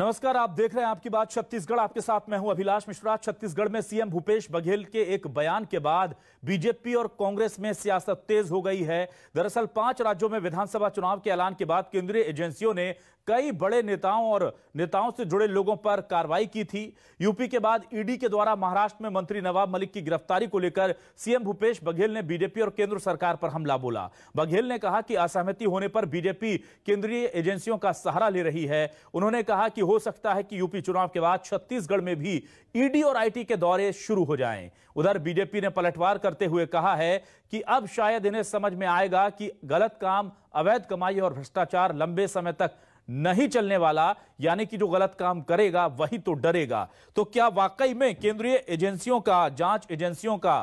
नमस्कार आप देख रहे हैं आपकी बात छत्तीसगढ़ आपके साथ मैं हूं अभिलाष मिश्रा छत्तीसगढ़ में सीएम भूपेश बघेल के एक बयान के बाद बीजेपी और कांग्रेस में सियासत तेज हो गई है दरअसल पांच राज्यों में विधानसभा चुनाव के ऐलान के बाद केंद्रीय एजेंसियों ने कई बड़े नेताओं और नेताओं से जुड़े लोगों पर कार्रवाई की थी यूपी के बाद ईडी के द्वारा महाराष्ट्र में मंत्री नवाब मलिक की गिरफ्तारी को लेकर सीएम भूपेश बघेल ने बीजेपी और केंद्र सरकार पर हमला बोला बघेल ने कहा कि असहमति होने पर बीजेपी केंद्रीय एजेंसियों का सहारा ले रही है उन्होंने कहा कि हो सकता है कि यूपी चुनाव के बाद छत्तीसगढ़ में भी ईडी और आई के दौरे शुरू हो जाए उधर बीजेपी ने पलटवार करते हुए कहा है कि अब शायद इन्हें समझ में आएगा कि गलत काम अवैध कमाई और भ्रष्टाचार लंबे समय तक नहीं चलने वाला यानी कि जो गलत काम करेगा वही तो डरेगा तो क्या वाकई में केंद्रीय एजेंसियों का जांच एजेंसियों का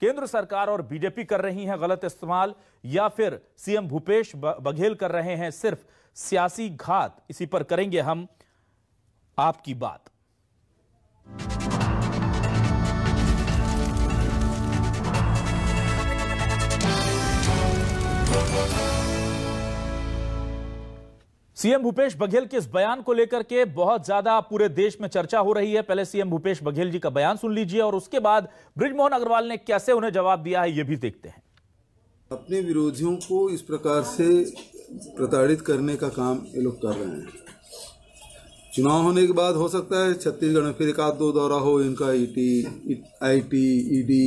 केंद्र सरकार और बीजेपी कर रही है गलत इस्तेमाल या फिर सीएम भूपेश बघेल कर रहे हैं सिर्फ सियासी घात इसी पर करेंगे हम आपकी बात We'll be right back. CM Bhupesh Baghel के इस बयान को लेकर के बहुत ज्यादा पूरे देश में चर्चा हो रही है पहले सीएम भूपेश बघेल जी का बयान सुन लीजिए और उसके बाद ब्रिजमोहन अग्रवाल ने कैसे उन्हें जवाब दिया है ये भी देखते हैं अपने विरोधियों को इस प्रकार से प्रताड़ित करने का काम ये लोग कर रहे हैं चुनाव होने के बाद हो सकता है छत्तीसगढ़ में फिर एक आध दो दौरा हो इनका ईटी आईटी ईडी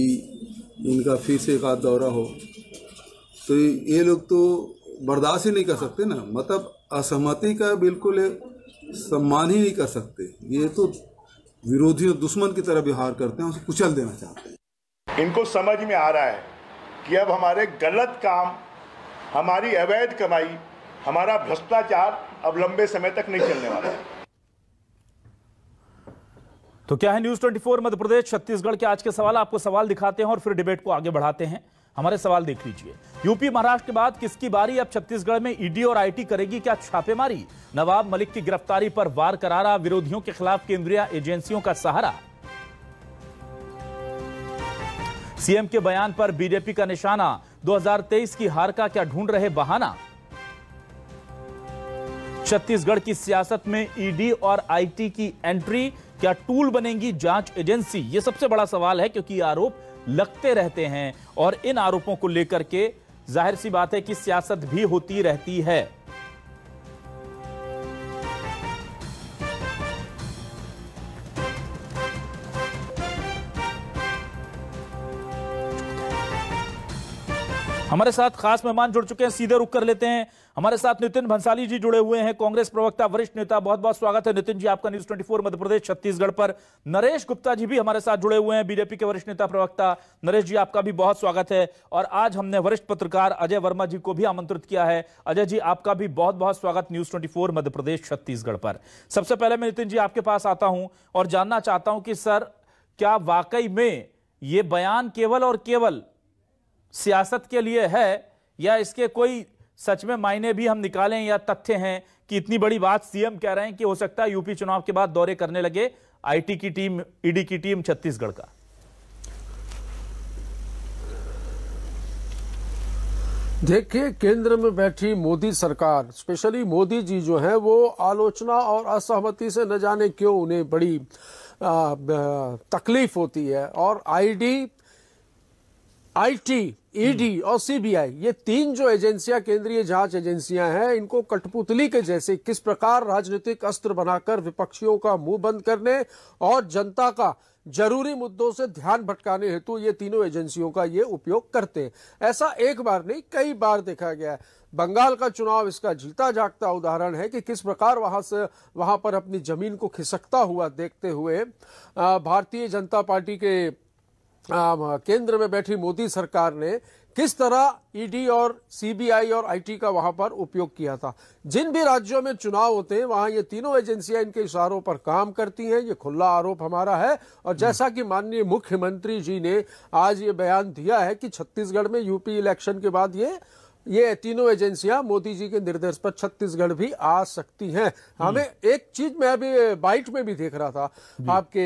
इनका फिर से एक आध दौरा हो तो ये लोग तो बर्दाश्त ही नहीं कर सकते ना मतलब असहमति का बिल्कुल सम्मान ही नहीं कर सकते ये तो विरोधी और दुश्मन की तरह व्यवहार करते हैं उसे कुचल देना चाहते हैं इनको समझ में आ रहा है कि अब हमारे गलत काम हमारी अवैध कमाई हमारा भ्रष्टाचार अब लंबे समय तक नहीं चलने वाला है तो क्या है न्यूज 24 मध्य प्रदेश छत्तीसगढ़ के आज के सवाल आपको सवाल दिखाते हैं और फिर डिबेट को आगे बढ़ाते हैं हमारे सवाल देख लीजिए यूपी महाराष्ट्र के बाद किसकी बारी अब छत्तीसगढ़ में ईडी और आईटी करेगी क्या छापेमारी नवाब मलिक की गिरफ्तारी पर वार करारा विरोधियों के खिलाफ केंद्रीय एजेंसियों का सहारा सीएम के बयान पर बीजेपी का निशाना 2023 की हार का क्या ढूंढ रहे बहाना छत्तीसगढ़ की सियासत में ईडी और आईटी की एंट्री क्या टूल बनेगी जांच एजेंसी यह सबसे बड़ा सवाल है क्योंकि आरोप लगते रहते हैं और इन आरोपों को लेकर के जाहिर सी बात है कि सियासत भी होती रहती है हमारे साथ खास मेहमान जुड़ चुके हैं सीधे रुक कर लेते हैं हमारे साथ नितिन भंसाली जी जुड़े हुए हैं कांग्रेस प्रवक्ता वरिष्ठ नेता बहुत बहुत स्वागत है नितिन जी आपका न्यूज 24 मध्य प्रदेश छत्तीसगढ़ पर नरेश गुप्ता जी भी हमारे साथ जुड़े हुए हैं बीजेपी के वरिष्ठ नेता प्रवक्ता नरेश जी आपका भी बहुत स्वागत है और आज हमने वरिष्ठ पत्रकार अजय वर्मा जी को भी आमंत्रित किया है अजय जी आपका भी बहुत बहुत स्वागत न्यूज ट्वेंटी मध्य प्रदेश छत्तीसगढ़ पर सबसे पहले मैं नितिन जी आपके पास आता हूं और जानना चाहता हूं कि सर क्या वाकई में ये बयान केवल और केवल सियासत के लिए है या इसके कोई सच में मायने भी हम निकालें या तथ्य हैं कि इतनी बड़ी बात सीएम कह रहे हैं कि हो सकता है यूपी चुनाव के बाद दौरे करने लगे आईटी की टीम ईडी की टीम छत्तीसगढ़ का देखिए केंद्र में बैठी मोदी सरकार स्पेशली मोदी जी जो हैं वो आलोचना और असहमति से न जाने क्यों उन्हें बड़ी तकलीफ होती है और आईडी आईटी ईडी e और सीबीआई ये तीन जो एजेंसियां केंद्रीय जांच एजेंसियां हैं इनको कठपुतली के जैसे किस प्रकार राजनीतिक अस्त्र बनाकर विपक्षियों का मुंह बंद करने और जनता का जरूरी मुद्दों से ध्यान भटकाने हेतु ये तीनों एजेंसियों का ये उपयोग करते हैं ऐसा एक बार नहीं कई बार देखा गया है बंगाल का चुनाव इसका जीता जागता उदाहरण है कि किस प्रकार वहां से वहां पर अपनी जमीन को खिसकता हुआ देखते हुए भारतीय जनता पार्टी के केंद्र में बैठी मोदी सरकार ने किस तरह ईडी और सीबीआई और आईटी का वहां पर उपयोग किया था जिन भी राज्यों में चुनाव होते हैं वहां ये तीनों एजेंसियां इनके इशारों पर काम करती हैं ये खुला आरोप हमारा है और हम्म। जैसा कि माननीय मुख्यमंत्री जी ने आज ये बयान दिया है कि छत्तीसगढ़ में यूपी इलेक्शन के बाद ये ये तीनों एजेंसियां मोदी जी के निर्देश पर छत्तीसगढ़ भी आ सकती हैं हमें हम्म। एक चीज मैं अभी बाइट में भी देख रहा था आपके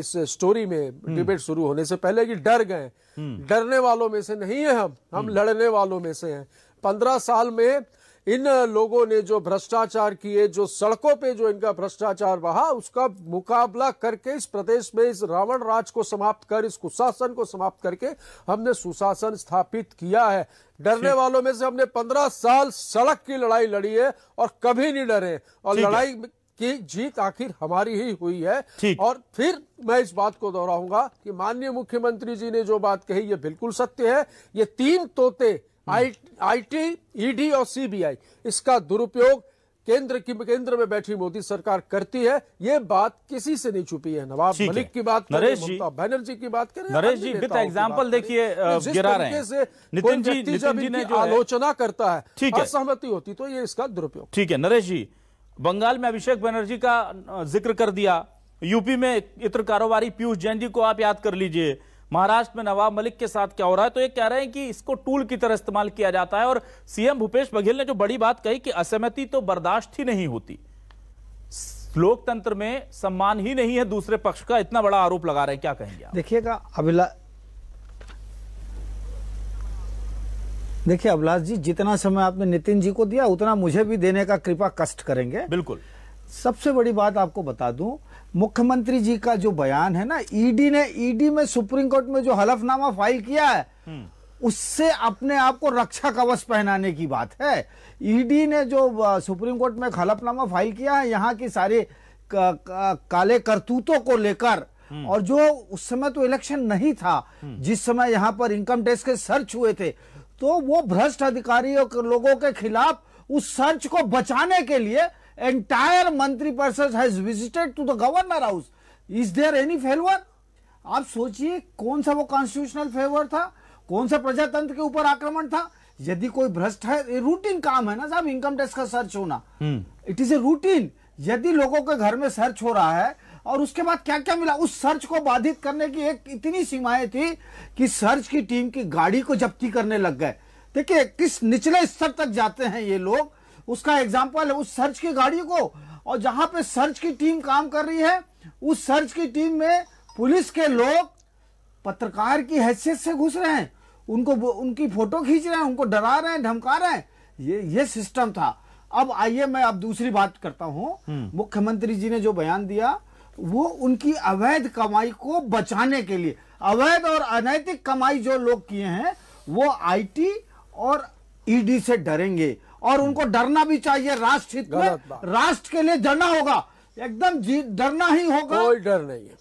इस स्टोरी में हम्म। डिबेट शुरू होने से पहले कि डर गए हम्म। डरने वालों में से नहीं है हम हम लड़ने वालों में से हैं पंद्रह साल में इन लोगों ने जो भ्रष्टाचार किए जो सड़कों पे जो इनका भ्रष्टाचार रहा उसका मुकाबला करके इस प्रदेश में इस रावण राज को समाप्त कर इस कुशासन को समाप्त करके हमने सुशासन स्थापित किया है डरने वालों में से हमने पंद्रह साल सड़क की लड़ाई लड़ी है और कभी नहीं डरे और लड़ाई की जीत आखिर हमारी ही हुई है और फिर मैं इस बात को दोहराऊंगा कि माननीय मुख्यमंत्री जी ने जो बात कही ये बिल्कुल सत्य है ये तीन तोते आई आईटी ईडी e और सीबीआई इसका दुरुपयोग केंद्र की केंद्र में बैठी मोदी सरकार करती है ये बात किसी से नहीं छुपी है नवाब मलिक की बात नरेश जी बैनर्जी की बात करें नरेश जी विद एग्जांपल देखिए गिरा रहे हैं से नितिन जी नितिन जी ने जो आलोचना करता है ठीक है सहमति होती तो ये इसका दुरुपयोग ठीक है नरेश जी बंगाल में अभिषेक बनर्जी का जिक्र कर दिया यूपी में इत्र कारोबारी पीयूष जैन जी को आप याद कर लीजिए महाराष्ट्र में नवाब मलिक के साथ क्या हो रहा है तो ये कह रहे हैं कि इसको टूल की तरह इस्तेमाल किया जाता है और सीएम भूपेश बघेल ने जो बड़ी बात कही कि असहमति तो बर्दाश्त ही नहीं होती लोकतंत्र में सम्मान ही नहीं है दूसरे पक्ष का इतना बड़ा आरोप लगा रहे हैं क्या कहेंगे देखिएगा अभिला देखिए अभिलाष जी जितना समय आपने नितिन जी को दिया उतना मुझे भी देने का कृपा कष्ट करेंगे बिल्कुल सबसे बड़ी बात आपको बता दूं मुख्यमंत्री जी का जो बयान है ना ईडी e ने ईडी e में सुप्रीम कोर्ट में जो हलफनामा फाइल किया है हम्म। उससे अपने आप को रक्षा कवच पहनाने की बात है ईडी e ने जो सुप्रीम कोर्ट में हलफनामा फाइल किया है यहाँ की सारे का, का, काले करतूतों को लेकर हम्म। और जो उस समय तो इलेक्शन नहीं था हम्म। जिस समय यहाँ पर इनकम टैक्स के सर्च हुए थे तो वो भ्रष्ट अधिकारियों लोगों के खिलाफ उस सर्च को बचाने के लिए entire मंत्री परिषद has visited to the governor house is there any failure आप सोचिए कौन सा वो कॉन्स्टिट्यूशनल फेवर था कौन सा प्रजातंत्र के ऊपर आक्रमण था यदि कोई भ्रष्ट है रूटीन काम है ना साहब इनकम टैक्स का सर्च होना इट इज ए रूटीन यदि लोगों के घर में सर्च हो रहा है और उसके बाद क्या क्या मिला उस सर्च को बाधित करने की एक इतनी सीमाएं थी कि सर्च की टीम की गाड़ी को जब्ती करने लग गए देखिए किस निचले स्तर तक जाते हैं ये लोग उसका एग्जाम्पल है उस सर्च की गाड़ी को और जहां पे सर्च की टीम काम कर रही है उस सर्च की टीम में पुलिस के लोग पत्रकार की हैसियत से घुस रहे हैं उनको उनकी फोटो खींच रहे हैं उनको डरा रहे हैं धमका रहे हैं ये ये सिस्टम था अब आइए मैं अब दूसरी बात करता हूं हम्म। मुख्यमंत्री जी ने जो बयान दिया वो उनकी अवैध कमाई को बचाने के लिए अवैध और अनैतिक कमाई जो लोग किए हैं वो आईटी और ईडी e से डरेंगे और उनको डरना भी चाहिए राष्ट्र हित में राष्ट्र के लिए डरना होगा एकदम डरना ही होगा कोई डर नहीं है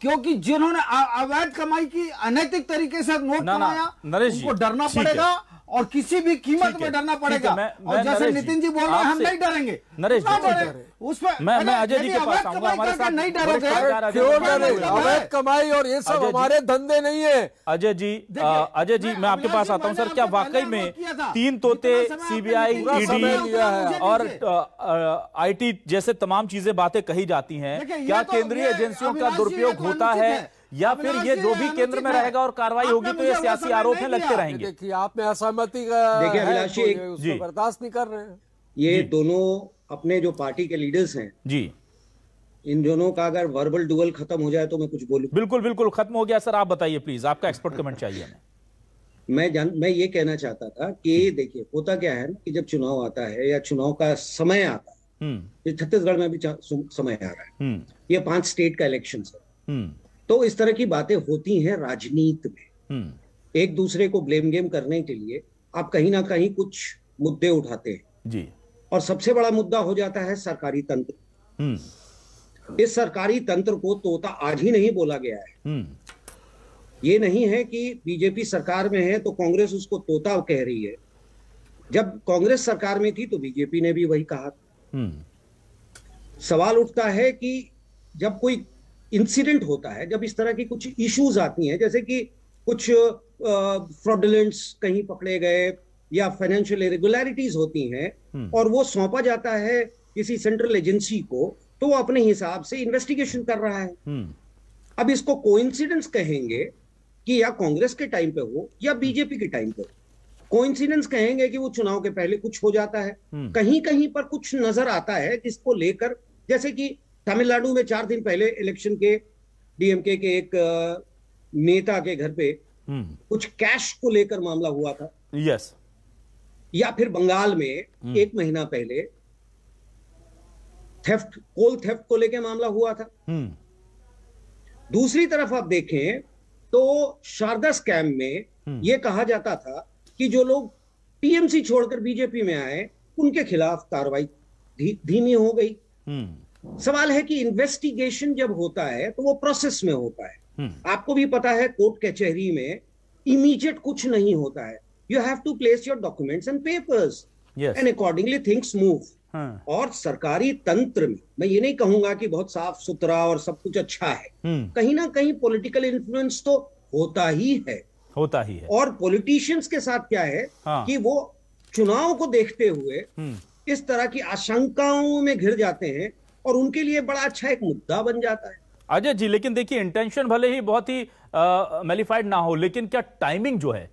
क्योंकि जिन्होंने अवैध कमाई की अनैतिक तरीके से नोट कमाया उनको डरना पड़ेगा और किसी भी कीमत में डरना पड़ेगा मैं, मैं और जैसे नितिन जी बोल रहे हैं हम नहीं डरेंगे नरेश उसमें मैं मैं अजय जी के पास आऊंगा हमारे साथ नहीं डरोगे क्यों अवैध कमाई और ये सब हमारे धंधे नहीं है अजय जी अजय जी मैं आपके पास आता हूँ सर क्या वाकई में तीन तोते सीबीआई ईडी e और आईटी जैसे तमाम चीजें बातें कही जाती हैं क्या तो केंद्रीय एजेंसियों का दुरुपयोग होता है या फिर ये जो भी केंद्र में रहेगा और कार्रवाई होगी तो ये सियासी आरोप है लगते रहेंगे देखिए आप में असहमति देखिए बर्दाश्त नहीं कर रहे हैं ये दोनों अपने जो पार्टी के लीडर्स हैं जी इन दोनों का अगर वर्बल डुअल खत्म हो जाए तो मैं कुछ बोलूं बिल्कुल बिल्कुल खत्म हो गया सर आप बताइए प्लीज आपका एक्सपर्ट कमेंट चाहिए हमें मैं जान मैं ये कहना चाहता था कि देखिए होता क्या है कि जब चुनाव आता है या चुनाव का समय आता है हम्म। छत्तीसगढ़ में भी समय आ रहा है हम्म। ये पांच स्टेट का इलेक्शन है हम्म। तो इस तरह की बातें होती हैं राजनीति में हम्म। एक दूसरे को ब्लेम गेम करने के लिए आप कहीं ना कहीं कुछ मुद्दे उठाते हैं जी और सबसे बड़ा मुद्दा हो जाता है सरकारी तंत्र हम्म। इस सरकारी तंत्र को तोता आज ही नहीं बोला गया है हम्म। ये नहीं है कि बीजेपी सरकार में है तो कांग्रेस उसको तोता कह रही है जब कांग्रेस सरकार में थी तो बीजेपी ने भी वही कहा सवाल उठता है कि जब कोई इंसिडेंट होता है जब इस तरह की कुछ इश्यूज आती हैं जैसे कि कुछ फ्रॉडलेंट्स कहीं पकड़े गए या फाइनेंशियल इरेगुलरिटीज होती हैं हम्म। और वो सौंपा जाता है किसी सेंट्रल एजेंसी को तो वो अपने हिसाब से इन्वेस्टिगेशन कर रहा है हम्म। अब इसको कोइंसिडेंस कहेंगे कि या कांग्रेस के टाइम पे हो या बीजेपी हम्म। के टाइम पे हो कोइंसिडेंस कहेंगे कि वो चुनाव के पहले कुछ हो जाता है कहीं कहीं पर कुछ नजर आता है जिसको लेकर जैसे कि तमिलनाडु में चार दिन पहले इलेक्शन के डीएमके के एक नेता के घर पे हम्म। कुछ कैश को लेकर मामला हुआ था यस या फिर बंगाल में हम्म। एक महीना पहले थेफ्ट कोल थेफ्ट को लेकर मामला हुआ था हम्म। दूसरी तरफ आप देखें तो शारदा स्कैम में यह कहा जाता था कि जो लोग टीएमसी छोड़कर बीजेपी में आए उनके खिलाफ कार्रवाई धी, धीमी हो गई सवाल है कि इन्वेस्टिगेशन जब होता है तो वो प्रोसेस में होता है हम्म। आपको भी पता है कोर्ट कचहरी में इमीडिएट कुछ नहीं होता है you have to place your documents and papers and accordingly things move और सरकारी तंत्र में मैं ये नहीं कहूंगा कि बहुत साफ सुथरा और सब कुछ अच्छा है हम्म। कहीं ना कहीं पॉलिटिकल इन्फ्लुएंस तो होता ही है होता ही है और पॉलिटिशियंस के साथ क्या है हाँ. कि वो चुनाव को देखते हुए हम्म। इस तरह की आशंकाओं में घिर जाते हैं और उनके लिए बड़ा अच्छा एक मुद्दा बन जाता है अजय जी लेकिन देखिए इंटेंशन भले ही बहुत ही मेलिफाइड ना हो लेकिन क्या टाइमिंग जो है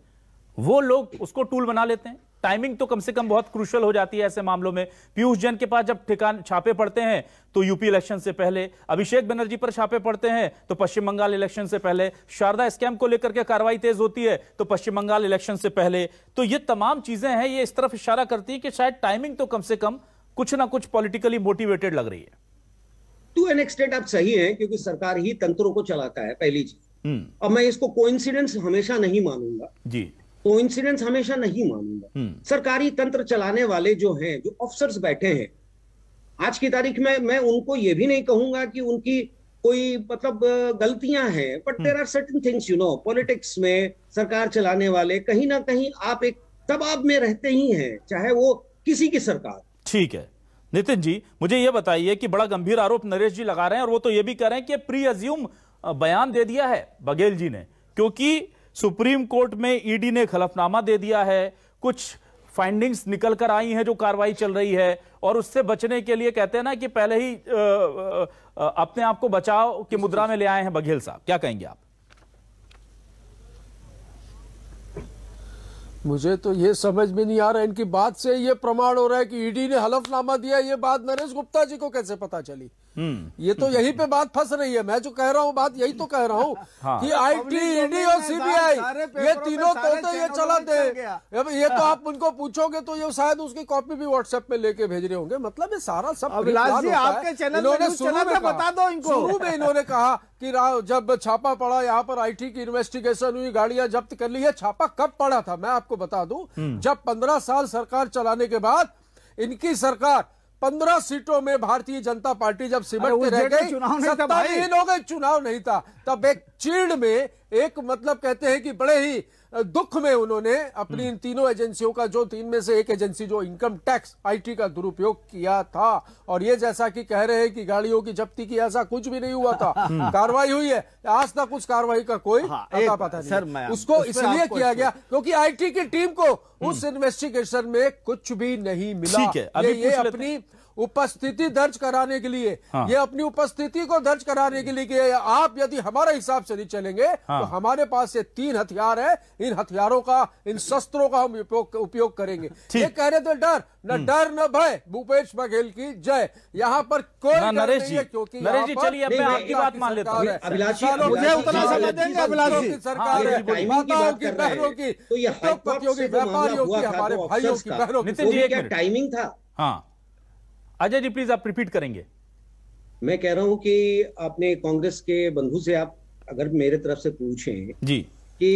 वो लोग उसको टूल बना लेते हैं टाइमिंग तो कम से कम बहुत क्रुशल हो जाती है ऐसे मामलों में पीयूष जैन के पास जब ठिकान छापे पड़ते हैं तो यूपी इलेक्शन से पहले अभिषेक बनर्जी पर छापे पड़ते हैं तो पश्चिम बंगाल इलेक्शन से पहले शारदा स्कैम को लेकर के कार्रवाई तेज होती है तो पश्चिम बंगाल इलेक्शन से पहले तो ये तमाम चीजें हैं ये इस तरफ इशारा करती है कि शायद टाइमिंग तो कम से कम कुछ ना कुछ पॉलिटिकली मोटिवेटेड लग रही है टू एन एक्सटेंट आप सही है क्योंकि सरकार ही तंत्रों को चलाता है पहली चीज हम्म। अब मैं इसको कोइंसिडेंस हमेशा नहीं मानूंगा जी कोइंसिडेंस हमेशा नहीं मानूंगा हम्म। सरकारी तंत्र चलाने वाले जो हैं जो ऑफिसर्स बैठे हैं आज की तारीख में मैं उनको ये भी नहीं कहूंगा कि उनकी कोई मतलब गलतियां हैं but there are certain things you know politics में सरकार चलाने वाले कहीं ना कहीं आप एक दबाव में रहते ही हैं चाहे वो किसी की सरकार ठीक है नितिन जी मुझे यह बताइए कि बड़ा गंभीर आरोप नरेश जी लगा रहे हैं और वो तो ये भी कह रहे हैं कि प्री अज्यूम बयान दे दिया है बघेल जी ने क्योंकि सुप्रीम कोर्ट में ईडी ने खलफनामा दे दिया है कुछ फाइंडिंग्स निकल कर आई हैं जो कार्रवाई चल रही है और उससे बचने के लिए कहते हैं ना कि पहले ही आ, आ, अपने आप को बचाव की मुद्रा में ले आए हैं बघेल साहब क्या कहेंगे आप मुझे तो ये समझ में नहीं आ रहा इनकी बात से ये प्रमाण हो रहा है कि ईडी e ने हलफनामा दिया ये बात नरेश गुप्ता जी को कैसे पता चली हम्म। ये तो हम्म। यही पे बात फंस रही है मैं जो कह रहा हूँ बात यही तो कह रहा हूँ हाँ। कि आईटी ईडी और सीबीआई ये तीनों तोते ये चलाते अब ये तो हाँ। आप उनको पूछोगे तो ये शायद उसकी कॉपी भी व्हाट्सएप में लेके भेज रहे होंगे मतलब ये सारा सब आपके चैनल इन्होंने बता दो इनको शुरू में इन्होंने कहा कि जब छापा पड़ा यहाँ पर आईटी की इन्वेस्टिगेशन हुई गाड़ियां जब्त कर ली है छापा कब पड़ा था मैं आपको बता दूं हम्म। जब पंद्रह साल सरकार चलाने के बाद इनकी सरकार पंद्रह सीटों में भारतीय जनता पार्टी जब के रह गई सत्ताईस हो गए चुनाव नहीं था तब एक चीड़ में एक मतलब कहते हैं कि बड़े ही दुख में उन्होंने अपनी हम्म। इन तीनों एजेंसियों का जो तीन में से एक एजेंसी जो इनकम टैक्स आईटी का दुरुपयोग किया था और ये जैसा कि कह रहे हैं कि गाड़ियों की जब्ती की ऐसा कुछ भी नहीं हुआ था हम्म। कार्रवाई हुई है आज तक उस कार्रवाई का कोई हाँ, पता नहीं मैं उसको इसलिए किया गया क्योंकि आईटी की टीम को उस इन्वेस्टिगेशन हम्म। में कुछ भी नहीं मिला ये अपनी उपस्थिति दर्ज कराने के लिए हाँ। ये अपनी उपस्थिति को दर्ज कराने के लिए कि आप यदि हमारे हिसाब से नहीं चलेंगे तो हाँ। तो हमारे पास ये तीन हथियार है इन हथियारों का इन शस्त्रों का हम उपयोग करेंगे ये कह रहे थे डर न हम्म। डर न भय भूपेश बघेल की जय यहाँ पर कोई नरेश जी क्योंकि नरेश जी चलिए मैं आपकी बात मान लेता हूँ मुझे उतना समय देंगे अभिलाष जी सरकार हाँ, की तो तो बहनों की प्रतियोगी व्यापारियों की हमारे भाइयों की बहनों की टाइमिंग था हाँ अजय जी प्लीज आप रिपीट करेंगे मैं कह रहा हूं कि आपने कांग्रेस के बंधु से आप अगर मेरे तरफ से पूछें जी कि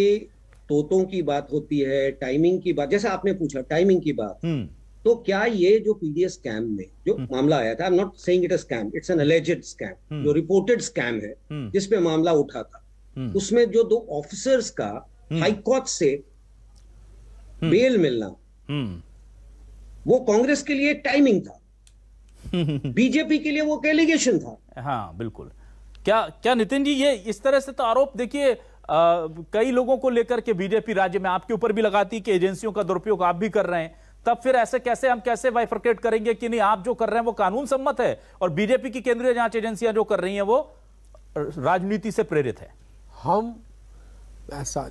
तोतों की बात होती है टाइमिंग की बात जैसे आपने पूछा टाइमिंग की बात हम्म। तो क्या ये जो पीडीएस स्कैम में जो हम्म। मामला आया था not saying it scam it's an alleged scam जो रिपोर्टेड स्कैम है हम्म। जिसपे मामला उठा था उसमें जो दो ऑफिसर्स का हाईकोर्ट से बेल मिलना वो कांग्रेस के लिए टाइमिंग था बीजेपी के लिए वो कैलिगेशन एलिगेशन था हाँ बिल्कुल क्या क्या नितिन जी ये इस तरह से तो आरोप देखिए कई लोगों को लेकर के बीजेपी राज्य में आपके ऊपर भी लगाती कि एजेंसियों का दुरुपयोग आप भी कर रहे हैं तब फिर ऐसे कैसे हम कैसे वाइफ्रकेट करेंगे कि नहीं आप जो कर रहे हैं वो कानून सम्मत है और बीजेपी की केंद्रीय जांच एजेंसियां जो कर रही हैं वो राजनीति से प्रेरित है हम ऐसा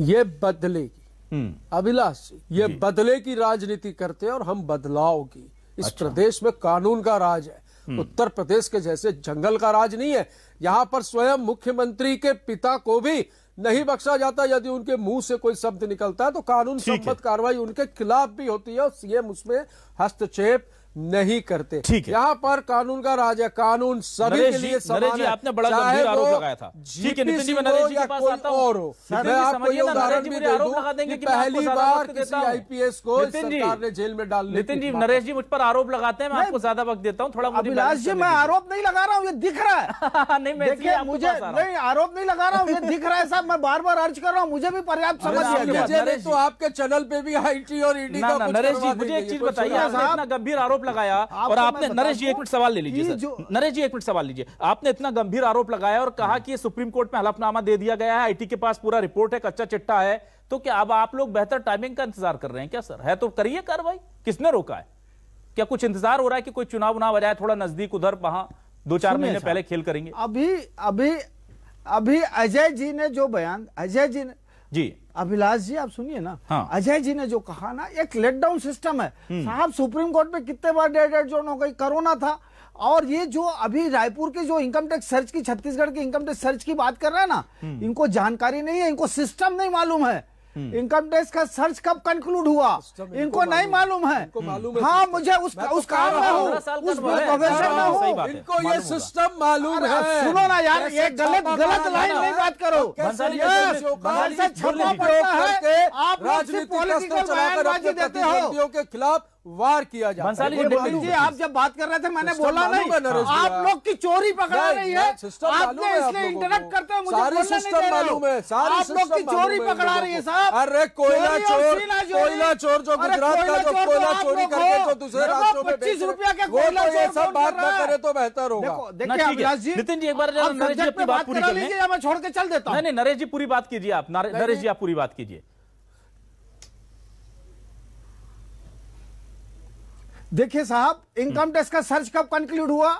ये बदलेगी हम्म। अभिलाष ये बदले की राजनीति करते हैं और हम बदलाव की इस अच्छा। प्रदेश में कानून का राज है हम्म। उत्तर प्रदेश के जैसे जंगल का राज नहीं है यहाँ पर स्वयं मुख्यमंत्री के पिता को भी नहीं बख्शा जाता यदि उनके मुंह से कोई शब्द निकलता है तो कानून सम्मत कार्रवाई उनके खिलाफ भी होती है और सीएम उसमें हस्तक्षेप नहीं करते ठीक है यहाँ पर कानून का राज है कानून सभी के लिए समान है आपने बड़ा गंभीर आरोप लगाया था ठीक है नितिन जी मैं नरेश जी के पास आता हूं और मैं आपको ये उदाहरण भी दे दूं कि पहली बार किसी आईपीएस को सरकार ने जेल में डाल नितिन जी नरेश जी मुझ पर आरोप लगाते हैं मैं आपको ज्यादा वक्त देता हूँ थोड़ा अभिलाष जी मैं आरोप नहीं लगा रहा हूँ ये दिख रहा है हाँ, नहीं मैं देखिए मुझे नहीं आरोप नहीं लगा रहा हूँ ये दिख रहा है साहब मैं बार बार अर्ज कर रहा हूँ मुझे भी पर्याप्त समझ तो आपके चैनल पे भी आई और ईडी e का नरेश जी मुझे एक चीज बताइए गंभीर आरोप आरोप लगाया और आपने नरेश जी एक मिनट सवाल ले लीजिए नरेश जी एक मिनट सवाल लीजिए आपने इतना गंभीर आरोप लगाया और कहा हम्म। कि सुप्रीम कोर्ट में हलफनामा दे दिया गया है आईटी के पास पूरा रिपोर्ट है कच्चा चिट्ठा है तो क्या अब आप लोग बेहतर टाइमिंग का इंतजार कर रहे हैं क्या सर है तो करिए कार्रवाई किसने रोका है क्या कुछ इंतजार हो रहा है कि कोई चुनाव उनाव आ जाए थोड़ा नजदीक उधर वहां दो चार महीने पहले खेल करेंगे अभी अभी अभी अजय जी ने जो बयान अजय जी ने जी अभिलाष जी आप सुनिए ना हाँ। अजय जी ने जो कहा ना एक लेटडाउन सिस्टम है हम्म। साहब सुप्रीम कोर्ट में कितने बार डेड एड जोन हो गई कोरोना था और ये जो अभी रायपुर के जो इनकम टैक्स सर्च की छत्तीसगढ़ के इनकम टैक्स सर्च की बात कर रहे हैं ना हम्म। इनको जानकारी नहीं है इनको सिस्टम नहीं मालूम है हम्म। इनकम टैक्स का सर्च कब कंक्लूड हुआ इनको नहीं मालूम है हाँ मुझे उस तो काम में हूँ उस प्रोफेशन में हूँ इनको ये सिस्टम मालूम है सुनो ना यार ये गलत गलत लाइन में बात करो छपना पड़ता है आप राजनीतिक देते हो के खिलाफ वार किया जाता है जी, जी आप जब बात कर रहे थे मैंने बोला नहीं आप लोग की चोरी पकड़ा रही है आपने इसलिए इंटरेक्ट करते हैं मुझे सिस्टम मालूम है सारे आप लोग की चोरी पकड़ा रही है साहब अरे कोयला चोर कोयला चोर जो गुजरात का जो तो कोयला चोरी करके जो दूसरे राज्यों में पच्चीस रुपया के तो कोयला ये सब बात न करे तो बेहतर होगा देखिए अभिलाष जी नितिन जी एक बार नरेश जी अपनी बात पूरी कर लीजिए मैं छोड़ के चल देता हूँ नहीं नरेश जी पूरी बात कीजिए आप नरेश जी आप पूरी बात कीजिए देखिए साहब इनकम टैक्स का सर्च कब कंक्लूड हुआ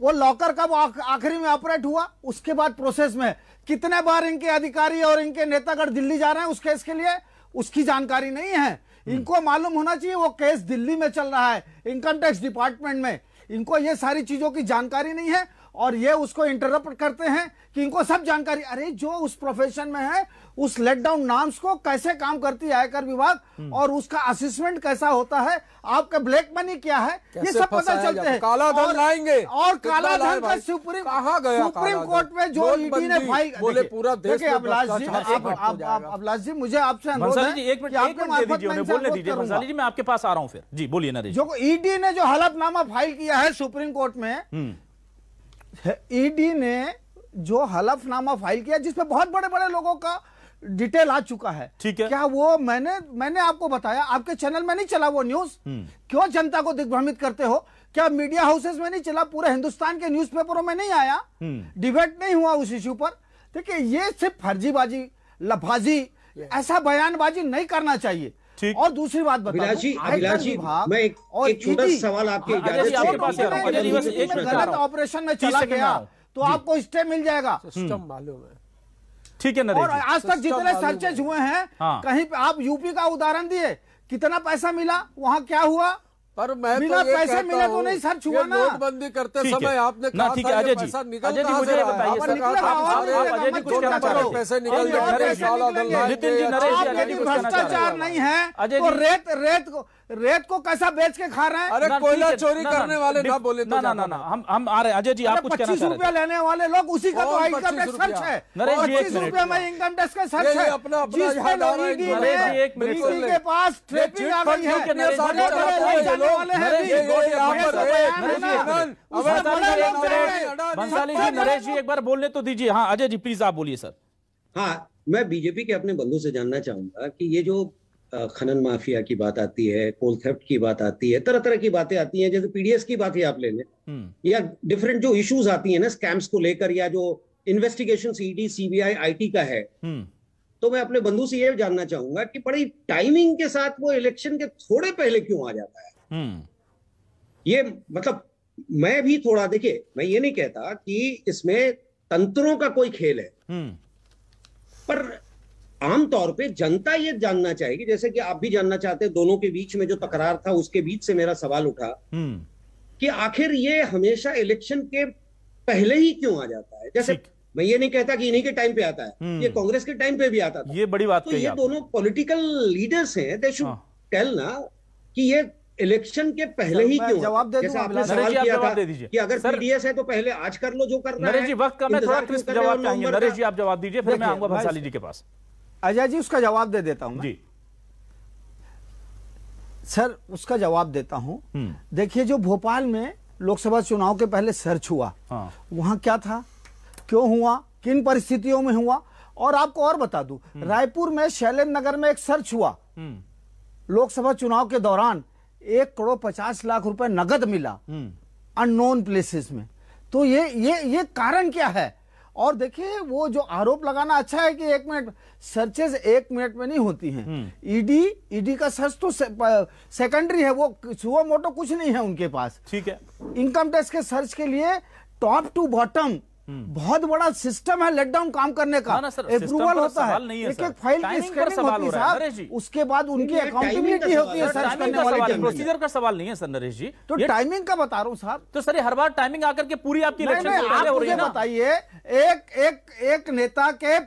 वो लॉकर कब आखिरी में ऑपरेट हुआ उसके बाद प्रोसेस में कितने बार इनके अधिकारी और इनके नेतागढ़ दिल्ली जा रहे हैं उस केस के लिए उसकी जानकारी नहीं है इनको मालूम होना चाहिए वो केस दिल्ली में चल रहा है इनकम टैक्स डिपार्टमेंट में इनको ये सारी चीजों की जानकारी नहीं है और ये उसको इंटरप्ट करते हैं कि इनको सब जानकारी अरे जो उस प्रोफेशन में है उस लेटडाउन नाम्स को कैसे काम करती है आयकर विभाग हम्म। और उसका असिस्मेंट कैसा होता है आपका ब्लैक मनी क्या है ये सब पता चलते हैं काला धन लाएंगे और काला धन का सुप्रीम कहा गया सुप्रीम कोर्ट में जो ईडी ने फाइल बोले पूरा देश अभिलाष जी अभिलाष जी मुझे आपसे अनुरोध है एक मिनट मैं आपके पास आ रहा हूँ फिर जी बोलिए ना जो ईडी e ने जो हलफनामा फाइल किया है सुप्रीम कोर्ट में हम्म। ईडी ने जो हलफनामा फाइल किया जिसमें बहुत बड़े बड़े लोगों का डिटेल आ चुका है ठीक है क्या वो मैंने मैंने आपको बताया आपके चैनल में नहीं चला वो न्यूज हम्म। क्यों जनता को दिग्भ्रमित करते हो क्या मीडिया हाउसेस में नहीं चला पूरे हिंदुस्तान के न्यूज़पेपरों में नहीं आया हम्म। डिबेट नहीं हुआ उस इश्यू पर देखिए ये सिर्फ फर्जीबाजी लफाजी ऐसा बयानबाजी नहीं करना चाहिए ठीक और दूसरी बात अभिलाषी अभिलाषी मैं एक, और एक छोटा सवाल आपके इजाजत गलत ऑपरेशन में चला गया तो आपको स्टे मिल जाएगा सिस्टम मालूम है ठीक है और आज तक जितने सर्चेज हुए हैं हाँ। कहीं आप यूपी का उदाहरण दिए कितना पैसा मिला वहाँ क्या हुआ पर मैं तो बिना तो पैसे मिले तो नहीं सर छुआ ना नोटबंदी करते समय आपने कहा था अजय जी अजय जी मुझे बताइए पैसे निकल नितिन जी नरेश जी भ्रष्टाचार नहीं है अजय तो रेत रेत रेत को कैसा बेच के खा रहे हैं अरे कोयला चोरी ना, करने ना, वाले ना बोले तो ना ना ना हम हम आ रहे अजय जी आप कुछ पच्चीस रुपया लेने वाले लोग उसी का तो इनकम टैक्स खर्च है पच्चीस रुपया में इनकम टैक्स का सर्च है अपना के पास ट्रैफिक आ गई है भंसाली जी नरेश जी एक बार बोलने तो दीजिए हाँ अजय जी प्लीज आप बोलिए सर हाँ मैं बीजेपी के अपने बंधु से जानना चाहूंगा कि ये जो खनन माफिया की बात आती है कोल थेफ्ट की बात आती है तरह तरह की बातें आती हैं जैसे पीडीएस की बात ही आप ले लें हम्म। या डिफरेंट जो इश्यूज आती हैं ना स्कैम्स को लेकर या जो इन्वेस्टिगेशन सीडी सीबीआई आईटी का है हम्म। तो मैं अपने बंधु से यह जानना चाहूंगा कि बड़ी टाइमिंग के साथ वो इलेक्शन के थोड़े पहले क्यों आ जाता है हम्म। ये मतलब मैं भी थोड़ा देखिए मैं ये नहीं कहता कि इसमें तंत्रों का कोई खेल है पर आमतौर पे जनता ये जानना चाहेगी जैसे कि आप भी जानना चाहते हैं दोनों के बीच में जो तकरार था उसके बीच से मेरा सवाल उठा हम्म। कि आखिर ये हमेशा इलेक्शन के पहले ही क्यों आ जाता है जैसे मैं ये नहीं कहता कि इन्हीं के टाइम पे आता है हम्म। ये कांग्रेस के टाइम पे भी आता था ये बड़ी बात तो ये दोनों पॉलिटिकल लीडर्स हैं दे शुड टेल ना कि ये इलेक्शन के पहले ही क्यों जवाब दे जैसा आपने सवाल किया था कि अगर पीडीएस है तो पहले आज कर लो जो कर रहा है नरेश जी वक्त का मैं थोड़ा क्रिस्प जवाब चाहेंगे नरेश जी आप जवाब दीजिए फिर मैं आऊंगा भंसाली जी के पास अजय जी उसका जवाब दे देता हूं जी सर उसका जवाब देता हूं हम्म। देखिए जो भोपाल में लोकसभा चुनाव के पहले सर्च हुआ हाँ। क्या था क्यों हुआ किन परिस्थितियों में हुआ और आपको और बता दू हम्म। रायपुर में शैलेंद्र नगर में एक सर्च हुआ हम्म। लोकसभा चुनाव के दौरान एक करोड़ पचास लाख रुपए नगद मिला अननोन प्लेसेस में तो ये ये ये कारण क्या है और देखिए वो जो आरोप लगाना अच्छा है कि एक मिनट सर्चेज एक मिनट में नहीं होती हैं ईडी हम्म। ईडी e e का सर्च तो से, सेकेंडरी है वो सुबह मोटो कुछ नहीं है उनके पास ठीक है इनकम टैक्स के सर्च के लिए टॉप टू बॉटम हम्म। बहुत बड़ा सिस्टम है लेटडाउन काम करने का अप्रूवल होता है एक एक फाइल की स्कैनिंग होती है उसके बाद उनकी अकाउंटेबिलिटी होती है सर करने वाले प्रोसीजर का सवाल नहीं है सर नरेश जी तो टाइमिंग का बता रहा हूँ साहब तो सर हर बार टाइमिंग आकर के पूरी आपकी इलेक्शन हो रही है बताइए एक एक एक नेता के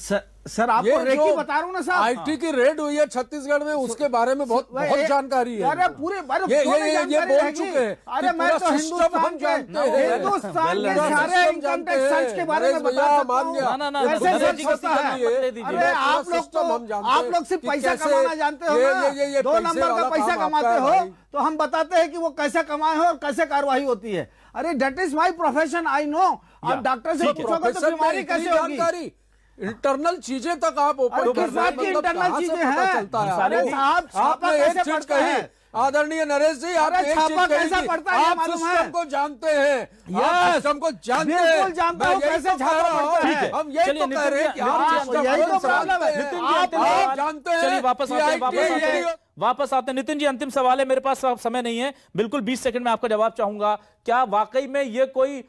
सर सर आप आपको रेकी बता रहा हूँ ना सर आईटी की रेड हुई है छत्तीसगढ़ में उसके बारे में बहुत बहुत जानकारी है अरे पूरे ये ये ये, ये बोल चुके अरे मैं तो हिंदुस्तान के हिंदुस्तान के सारे इनकम टैक्स सर्च के बारे में बता सकता हूँ कैसे सर्च होता है अरे आप लोग तो आप लोग सिर्फ पैसा कमाना जानते हो दो नंबर का पैसा कमाते हो तो हम बताते हैं कि वो कैसे कमाए हो और कैसे कार्रवाई होती है अरे that is my profession I know आप डॉक्टर से पूछोगे तो बीमारी कैसे होगी इंटरनल चीजें तक आप ओपन मतलब इंटरनल चीजें हैं सारे साहब आपने एक चीज कही आदरणीय नरेश जी आप एक चीज कैसा पड़ता है आप सिस्टम को जानते हैं तो तो आप हाँ, सिस्टम को तो जानते हैं मैं हो कैसे छापा पड़ता है हम यही तो कह रहे हैं कि आप सिस्टम को प्रॉब्लम है आप जानते हैं वापस आते वापस आते वापस आते हैं नितिन जी अंतिम सवाल है मेरे पास समय नहीं है बिल्कुल 20 सेकंड में आपका जवाब चाहूंगा क्या वाकई में ये कोई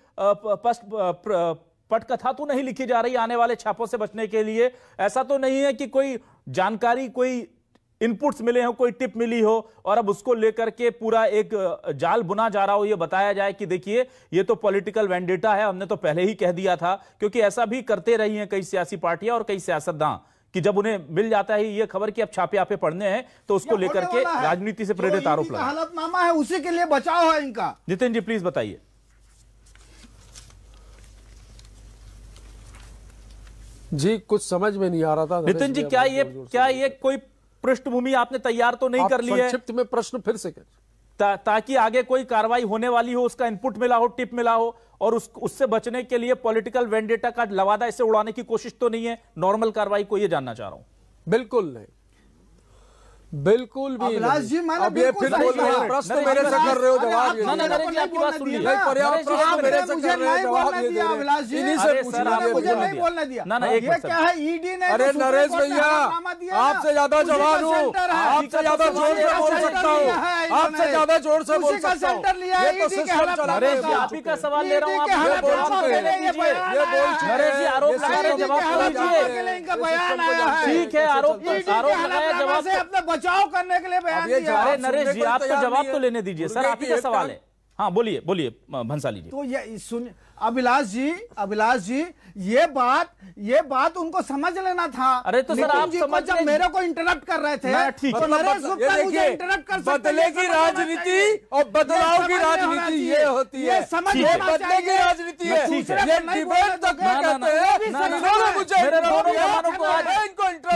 पटकथा तो नहीं लिखी जा रही आने वाले छापों से बचने के लिए ऐसा तो नहीं है कि कोई जानकारी कोई इनपुट्स मिले हो कोई टिप मिली हो और अब उसको लेकर के पूरा एक जाल बुना जा रहा हो यह बताया जाए कि देखिए ये तो पॉलिटिकल वेंडेटा है हमने तो पहले ही कह दिया था क्योंकि ऐसा भी करते रही हैं कई सियासी पार्टियां और कई सियासतदान कि जब उन्हें मिल जाता है ये खबर कि अब छापे आपे पढ़ने हैं तो उसको लेकर के राजनीति से प्रेरित आरोप लगा हालतनामा है उसी के लिए बचाव है इनका नितिन जी प्लीज बताइए जी कुछ समझ में नहीं आ रहा था नितिन जी क्या ये क्या ये कोई पृष्ठभूमि आपने तैयार तो नहीं कर ली है संक्षिप्त में प्रश्न फिर से ता, ताकि आगे कोई कार्रवाई होने वाली हो उसका इनपुट मिला हो टिप मिला हो और उस उससे बचने के लिए पॉलिटिकल वेंडेटा का लवादा इसे उड़ाने की कोशिश तो नहीं है नॉर्मल कार्रवाई को यह जानना चाह रहा हूं बिल्कुल नहीं बिल्कुल भी अभिलाष जी मैंने अब ये फिर बोल रहे हैं प्रश्न मेरे से कर रहे हो जवाब ये नहीं पर्याप्त प्रश्न मेरे से कर रहे हो जवाब ये दिया अभिलाष जी इन्हीं से पूछ रहा है मुझे नहीं बोलने दिया ना ना एक क्या है ईडी e ने अरे नरेश भैया आपसे ज्यादा जवाब हूँ आपसे ज्यादा जोर से बोल सकता हूँ e आपसे ज्यादा जोर से बोल सकता हूँ ये तो सिस्टम e चला रहे आप ही का सवाल ले रहा आप बोल हैं ये बोल नरेश जी आरोप लगा रहे जवाब ठीक है आरोप आरोप लगाया जवाब से अपने बचाव करने के लिए बयान दिया नरेश जी आप तो जवाब तो लेने दीजिए सर आप ही का सवाल है हाँ बोलिए बोलिए भंसाली जी तो ये सुन अभिलाष जी अभिलाष जी ये बात ये बात उनको समझ लेना था अरे तो सर आप जी समझ जब मेरे को इंटरप्ट कर रहे थे ठीक तो नरेश मुझे इंटरप्ट कर सकते बदलेगी राजनीति और बदलाव की राजनीति ये होती है समझ बदले की राजनीति तो है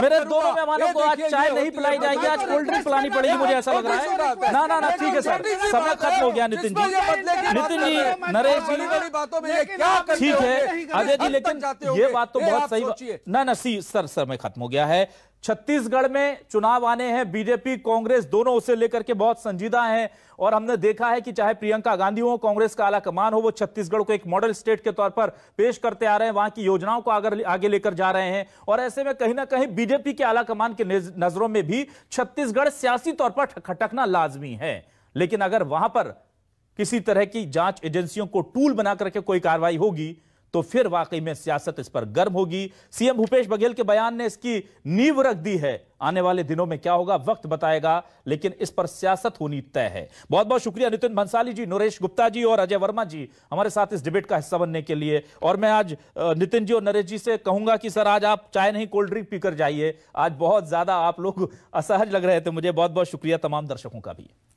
मेरे दोनों मेहमानों को अच्छा आज चाय नहीं पिलाई जाएगी आज कोल्ड तो ड्रिंक पिलानी पड़ेगी मुझे ऐसा लग रहा है ना ना ना ठीक है तो सर समय खत्म हो गया नितिन जी नितिन जी नरेश जी बड़ी बातों में क्या ठीक है अजय जी लेकिन ये बात तो बहुत सही ना ना सी सर सर में खत्म हो गया है छत्तीसगढ़ में चुनाव आने हैं बीजेपी कांग्रेस दोनों उसे लेकर के बहुत संजीदा हैं और हमने देखा है कि चाहे प्रियंका गांधी हो कांग्रेस का आला कमान हो वो छत्तीसगढ़ को एक मॉडल स्टेट के तौर पर पेश करते आ रहे हैं वहां की योजनाओं को आगर, आगे लेकर जा रहे हैं और ऐसे में कहीं ना कहीं बीजेपी के आला कमान के नजरों में भी छत्तीसगढ़ सियासी तौर पर खटकना लाजमी है लेकिन अगर वहां पर किसी तरह की जांच एजेंसियों को टूल बना करके कोई कार्रवाई होगी तो फिर वाकई में सियासत इस पर गर्म होगी सीएम भूपेश बघेल के बयान ने इसकी नींव रख दी है आने वाले दिनों में क्या होगा वक्त बताएगा लेकिन इस पर सियासत होनी तय है बहुत बहुत शुक्रिया नितिन भंसाली जी नरेश गुप्ता जी और अजय वर्मा जी हमारे साथ इस डिबेट का हिस्सा बनने के लिए और मैं आज नितिन जी और नरेश जी से कहूंगा कि सर आज आप चाय नहीं कोल्ड ड्रिंक पीकर जाइए आज बहुत ज्यादा आप लोग असहज लग रहे थे मुझे बहुत बहुत शुक्रिया तमाम दर्शकों का भी